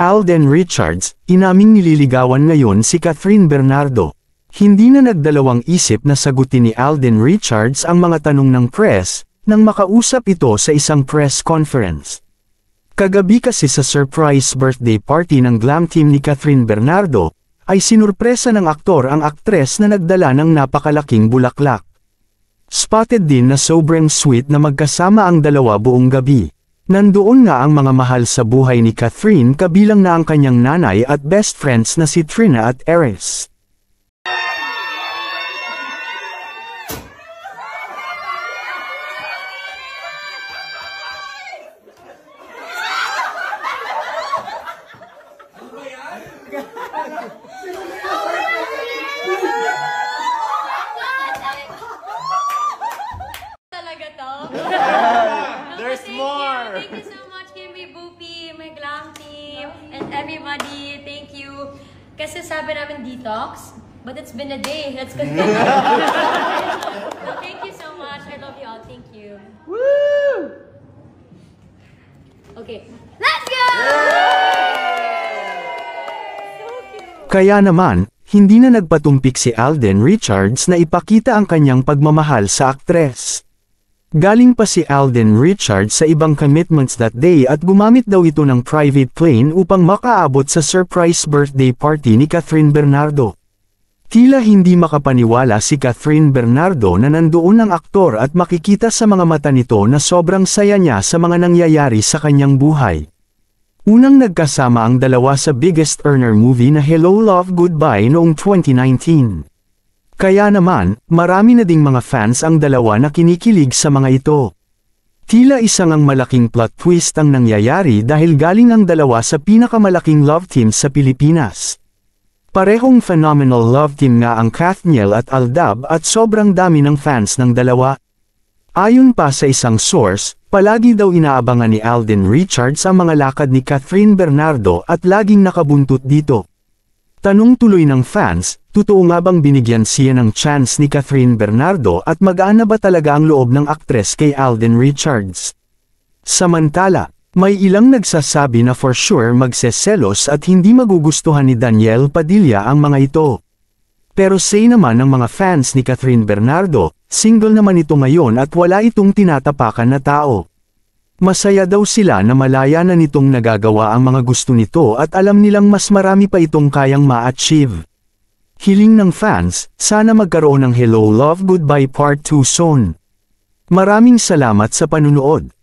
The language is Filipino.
Alden Richards, inaming nililigawan ngayon si Catherine Bernardo. Hindi na nagdalawang isip na sagutin ni Alden Richards ang mga tanong ng press, nang makausap ito sa isang press conference. Kagabi kasi sa surprise birthday party ng glam team ni Catherine Bernardo, ay sinurpresa ng aktor ang aktres na nagdala ng napakalaking bulaklak. Spotted din na sobrang sweet na magkasama ang dalawa buong gabi. Nandoon na ang mga mahal sa buhay ni Catherine kabilang na ang kanyang nanay at best friends na si Trina at Eris. everybody. Thank you. Kasi sabi namin detox, but it's been a day. Let's continue. well, thank you so much. I love you all. Thank you. Woo! Okay. Let's go! Kaya naman, hindi na nagpatumpik si Alden Richards na ipakita ang kanyang pagmamahal sa aktres. Galing pa si Alden Richard sa ibang commitments that day at gumamit daw ito ng private plane upang makaabot sa surprise birthday party ni Catherine Bernardo. Tila hindi makapaniwala si Catherine Bernardo na nandoon ang aktor at makikita sa mga mata nito na sobrang saya niya sa mga nangyayari sa kanyang buhay. Unang nagkasama ang dalawa sa biggest earner movie na Hello Love Goodbye noong 2019. Kaya naman, marami na ding mga fans ang dalawa na kinikilig sa mga ito. Tila isang ang malaking plot twist ang nangyayari dahil galing ang dalawa sa pinakamalaking love team sa Pilipinas. Parehong phenomenal love team nga ang Kathniel at Aldab at sobrang dami ng fans ng dalawa. Ayon pa sa isang source, palagi daw inaabangan ni Alden Richards ang mga lakad ni Catherine Bernardo at laging nakabuntot dito. Tanong tuloy ng fans, totoo nga bang binigyan siya ng chance ni Catherine Bernardo at mag-aana ba talaga ang loob ng aktres kay Alden Richards? Samantala, may ilang nagsasabi na for sure magseselos at hindi magugustuhan ni Daniel Padilla ang mga ito. Pero say naman ng mga fans ni Catherine Bernardo, single naman ito ngayon at wala itong tinatapakan na tao. Masaya daw sila na malaya na nitong nagagawa ang mga gusto nito at alam nilang mas marami pa itong kayang ma-achieve. Hiling ng fans, sana magkaroon ng Hello Love Goodbye Part 2 soon. Maraming salamat sa panunood.